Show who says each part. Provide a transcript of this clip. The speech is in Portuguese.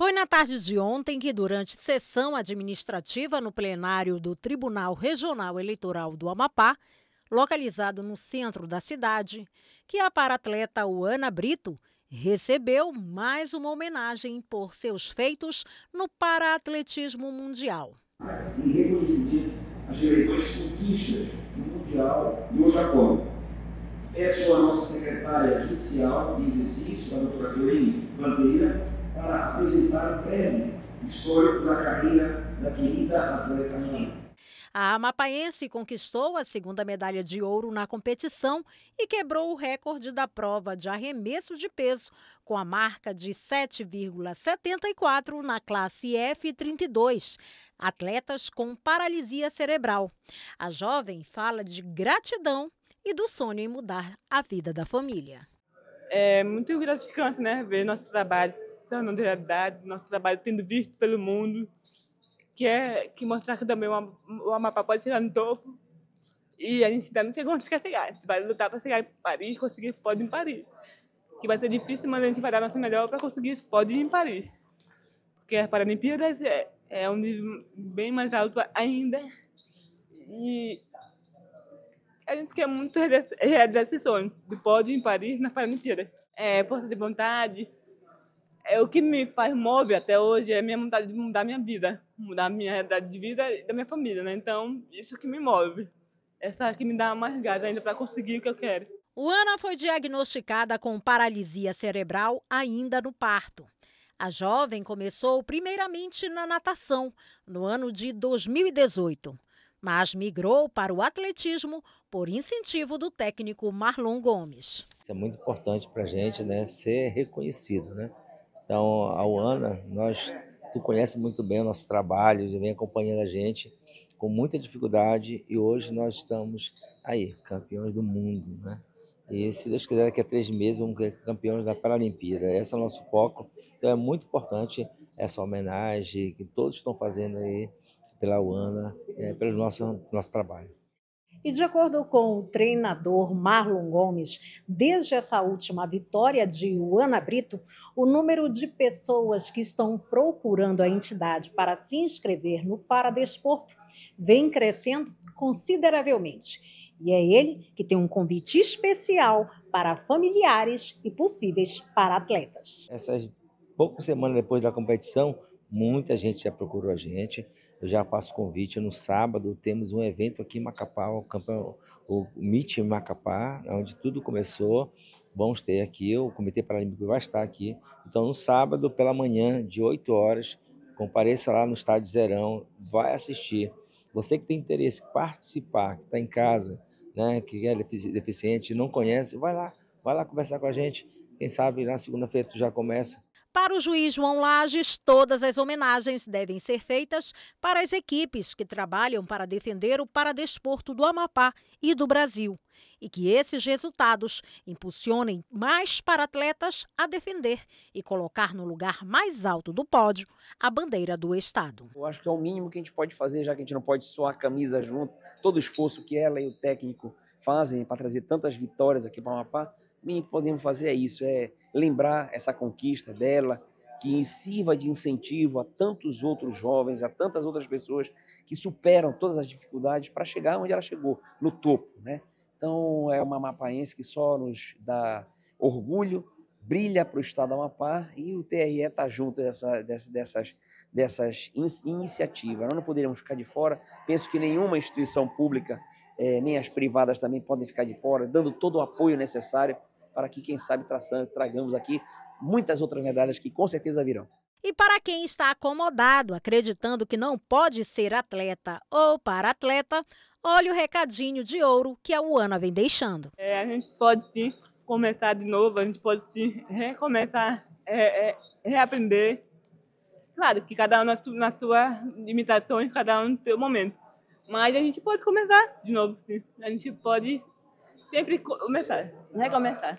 Speaker 1: Foi na tarde de ontem que, durante sessão administrativa no plenário do Tribunal Regional Eleitoral do Amapá, localizado no centro da cidade, que a paratleta Uana Brito recebeu mais uma homenagem por seus feitos no paraatletismo mundial.
Speaker 2: E reconhecer as eleições conquistas do Mundial de Ojacob. Peço à é nossa secretária judicial de exercício,
Speaker 1: a doutora Cleine Bandeira, para apresentar o prêmio histórico da carreira da querida atleta minha. A amapaense conquistou a segunda medalha de ouro na competição e quebrou o recorde da prova de arremesso de peso, com a marca de 7,74 na classe F32, atletas com paralisia cerebral. A jovem fala de gratidão e do sonho em mudar a vida da família.
Speaker 3: É muito gratificante, né, ver nosso trabalho respeitando a realidade, nosso trabalho sendo visto pelo mundo, que é que mostrar que também o Amapá pode chegar no topo e a gente ainda não chegou onde quer chegar. A gente vai lutar para chegar em Paris, conseguir pode pódio em Paris. Que vai ser difícil, mas a gente vai dar nosso melhor para conseguir esse pódio em Paris. Porque as Paralimpíadas é, é um nível bem mais alto ainda. E a gente quer muito realizar esse sonho do pódio em Paris na Paralimpíada. É força de vontade, é o que me faz move até hoje é a minha vontade de mudar minha vida, mudar a minha realidade de vida e da minha família, né? Então, isso que me move. Essa que me dá mais gás ainda para conseguir o que eu quero. Luana
Speaker 1: foi diagnosticada com paralisia cerebral ainda no parto. A jovem começou primeiramente na natação, no ano de 2018, mas migrou para o atletismo por incentivo do técnico Marlon Gomes.
Speaker 4: Isso é muito importante para a gente né, ser reconhecido, né? Então, a Uana, nós, tu conhece muito bem o nosso trabalho, vem acompanhando a gente com muita dificuldade e hoje nós estamos aí, campeões do mundo, né? E se Deus quiser, daqui a três meses vamos ser campeões da Paralimpíada. Esse é o nosso foco. Então é muito importante essa homenagem que todos estão fazendo aí pela UANA, é, pelo nosso, nosso trabalho.
Speaker 1: E de acordo com o treinador Marlon Gomes, desde essa última vitória de Juana Brito, o número de pessoas que estão procurando a entidade para se inscrever no Paradesporto vem crescendo consideravelmente. E é ele que tem um convite especial para familiares e possíveis para atletas.
Speaker 4: Essas poucas semanas depois da competição, Muita gente já procurou a gente. Eu já faço convite no sábado. Temos um evento aqui em Macapá, o, campeão, o Meet Macapá, onde tudo começou. Vamos ter aqui, o Comitê Paralímpico vai estar aqui. Então, no sábado, pela manhã, de 8 horas, compareça lá no Estádio Zerão, vai assistir. Você que tem interesse em participar, que está em casa, né, que é deficiente, não conhece, vai lá, vai lá conversar com a gente. Quem sabe na segunda-feira tu já começa.
Speaker 1: Para o juiz João Lages, todas as homenagens devem ser feitas para as equipes que trabalham para defender o paradesporto do Amapá e do Brasil. E que esses resultados impulsionem mais para atletas a defender e colocar no lugar mais alto do pódio a bandeira do Estado.
Speaker 2: Eu acho que é o mínimo que a gente pode fazer, já que a gente não pode soar a camisa junto. Todo o esforço que ela e o técnico fazem para trazer tantas vitórias aqui para o Amapá que podemos fazer é isso, é lembrar essa conquista dela, que sirva de incentivo a tantos outros jovens, a tantas outras pessoas que superam todas as dificuldades para chegar onde ela chegou, no topo, né? Então, é uma Mapaense que só nos dá orgulho, brilha para o Estado da Amapá e o TRE está junto dessa, dessas, dessas in iniciativas. Nós não poderíamos ficar de fora. Penso que nenhuma instituição pública, eh, nem as privadas também podem ficar de fora, dando todo o apoio necessário para que, quem sabe, traçam, tragamos aqui muitas outras medalhas que com certeza virão.
Speaker 1: E para quem está acomodado, acreditando que não pode ser atleta ou para
Speaker 3: atleta, olhe o recadinho de ouro que a UANA vem deixando. É, a gente pode sim começar de novo, a gente pode sim recomeçar, é, é, reaprender. Claro que cada um na, sua, na sua limitação e cada um no seu momento. Mas a gente pode começar de novo, sim. A gente pode sempre começar, recomeçar.